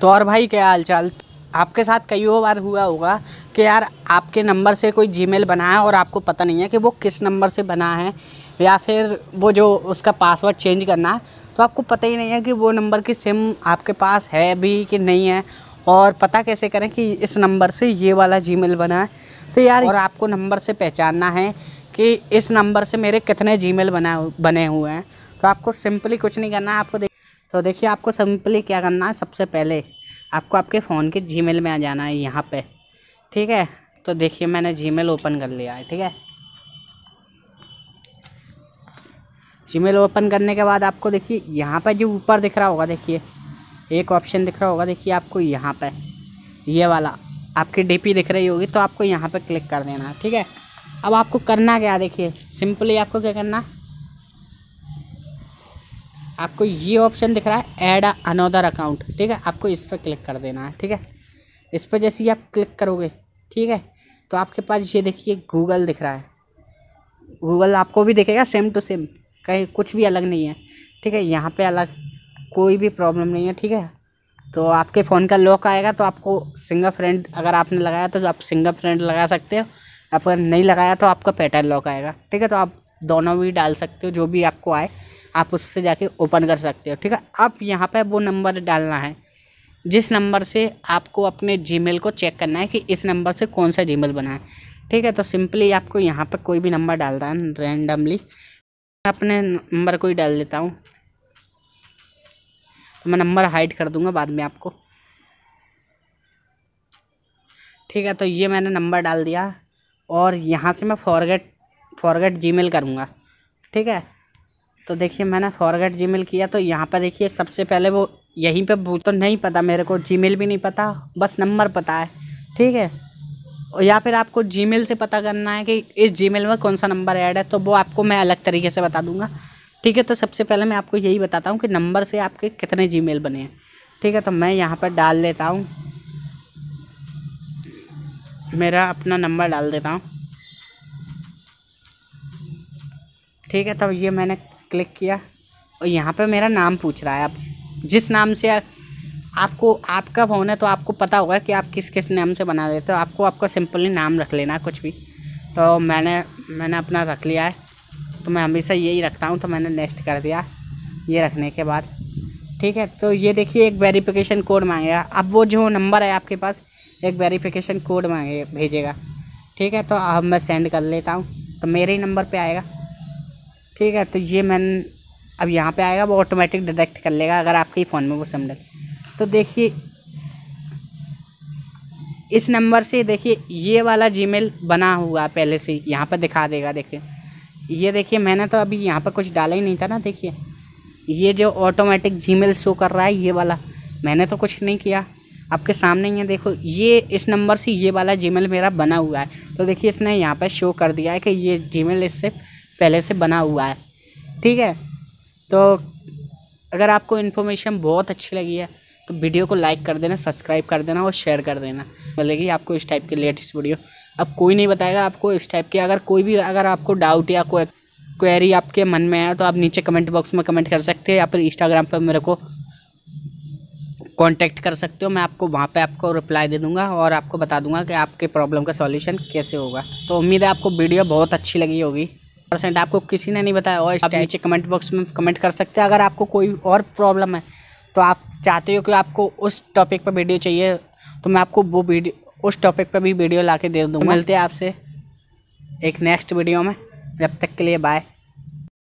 तो और भाई क्या हाल चाल आपके साथ कईयों बार हुआ होगा कि यार आपके नंबर से कोई जी बना है और आपको पता नहीं है कि वो किस नंबर से बना है या फिर वो जो उसका पासवर्ड चेंज करना है तो आपको पता ही नहीं है कि वो नंबर की सिम आपके पास है भी कि नहीं है और पता कैसे करें कि इस नंबर से ये वाला जी बना है तो यार और आपको नंबर से पहचानना है कि इस नंबर से मेरे कितने मेल बना बने हुए हैं तो आपको सिंपली कुछ नहीं करना है आपको तो देखिए आपको सिंपली क्या करना है सबसे पहले आपको आपके फ़ोन के जी में आ जाना है यहाँ पर ठीक है तो देखिए मैंने जी ओपन कर लिया है ठीक है जीमेल ओपन करने के बाद आपको देखिए यहाँ पर जो ऊपर दिख रहा होगा देखिए एक ऑप्शन दिख रहा होगा देखिए आपको यहाँ पर ये वाला आपकी डीपी दिख रही होगी तो आपको यहाँ पर क्लिक कर देना ठीक है अब आपको करना क्या देखिए सिंपली आपको क्या करना आपको ये ऑप्शन दिख रहा है एड अनोदर अकाउंट ठीक है आपको इस पर क्लिक कर देना है ठीक है इस पर जैसे ही आप क्लिक करोगे ठीक है तो आपके पास ये देखिए गूगल दिख रहा है गूगल आपको भी दिखेगा सेम टू सेम कहीं कुछ भी अलग नहीं है ठीक है यहाँ पे अलग कोई भी प्रॉब्लम नहीं है ठीक है तो आपके फ़ोन का लॉक आएगा तो आपको सिंगल फ्रेंड अगर आपने लगाया तो आप सिंगल फ्रेंड लगा सकते हो अगर नहीं लगाया तो आपका पैटर्न लॉक आएगा ठीक है तो आप दोनों भी डाल सकते हो जो भी आपको आए आप उससे जाके ओपन कर सकते हो ठीक है अब यहाँ पर वो नंबर डालना है जिस नंबर से आपको अपने जीमेल को चेक करना है कि इस नंबर से कौन सा जीमेल बना है ठीक है तो सिंपली आपको यहाँ पर कोई भी नंबर डालता है रैंडमली अपने नंबर को ही डाल देता हूँ तो मैं नंबर हाइड कर दूंगा बाद में आपको ठीक है तो ये मैंने नंबर डाल दिया और यहाँ से मैं फॉरगेट फॉरगेट जीमेल करूँगा ठीक है तो देखिए मैंने फॉरगेट जी किया तो यहाँ पर देखिए सबसे पहले वो यहीं पर भूत तो नहीं पता मेरे को जी भी नहीं पता बस नंबर पता है ठीक है या फिर आपको जी से पता करना है कि इस जी में कौन सा नंबर ऐड है तो वो आपको मैं अलग तरीके से बता दूंगा ठीक है तो सबसे पहले मैं आपको यही बताता हूँ कि नंबर से आपके कितने जी बने हैं ठीक है तो मैं यहाँ पर डाल लेता हूँ मेरा अपना नंबर डाल देता हूँ ठीक है तो ये मैंने क्लिक किया और यहाँ पे मेरा नाम पूछ रहा है आप जिस नाम से आपको आपका फ़ोन है तो आपको पता होगा कि आप किस किस नाम से बना देते हो आपको आपका सिंपली नाम रख लेना है कुछ भी तो मैंने मैंने अपना रख लिया है तो मैं हमेशा यही रखता हूँ तो मैंने नेक्स्ट कर दिया ये रखने के बाद ठीक है तो ये देखिए एक वेरीफ़िकेशन कोड मांगेगा अब वो जो नंबर है आपके पास एक वेरीफिकेशन कोड मांगे भेजेगा ठीक है तो अब मैं सेंड कर लेता हूँ तो मेरे ही नंबर पे आएगा ठीक है तो ये मैं अब यहाँ पे आएगा वो ऑटोमेटिक डिटेक्ट कर लेगा अगर आपके ही फ़ोन में वो सिम तो देखिए इस नंबर से देखिए ये वाला जी बना हुआ पहले से यहाँ पर दिखा देगा देखिए ये देखिए मैंने तो अभी यहाँ पर कुछ डाला ही नहीं था ना देखिए ये जो ऑटोमेटिक जीमेल शो कर रहा है ये वाला मैंने तो कुछ नहीं किया आपके सामने ही है देखो ये इस नंबर से ये वाला जीमेल मेरा बना हुआ है तो देखिए इसने यहाँ पर शो कर दिया है कि ये जीमेल इससे पहले से बना हुआ है ठीक है तो अगर आपको इन्फॉर्मेशन बहुत अच्छी लगी है तो वीडियो को लाइक कर देना सब्सक्राइब कर देना और शेयर कर देना मिलेगी कि आपको इस टाइप की लेटेस्ट वीडियो अब कोई नहीं बताएगा आपको इस टाइप की अगर कोई भी अगर आपको डाउट या कोई क्वेरी आपके मन में आया तो आप नीचे कमेंट बॉक्स में कमेंट कर सकते हैं या फिर इंस्टाग्राम पर मेरे को कॉन्टैक्ट कर सकते हो मैं आपको वहाँ पे आपको रिप्लाई दे दूँगा और आपको बता दूँगा कि आपके प्रॉब्लम का सॉल्यूशन कैसे होगा तो उम्मीद है आपको वीडियो बहुत अच्छी लगी होगी परसेंट आपको किसी ने नहीं बताया और आप नीचे कमेंट बॉक्स में कमेंट कर सकते हैं अगर आपको कोई और प्रॉब्लम है तो आप चाहते हो कि आपको उस टॉपिक पर वीडियो चाहिए तो मैं आपको वो वीडियो उस टॉपिक पर भी वीडियो ला के दे दूँगा मिलते हैं आपसे एक नेक्स्ट वीडियो में जब तक के लिए बाय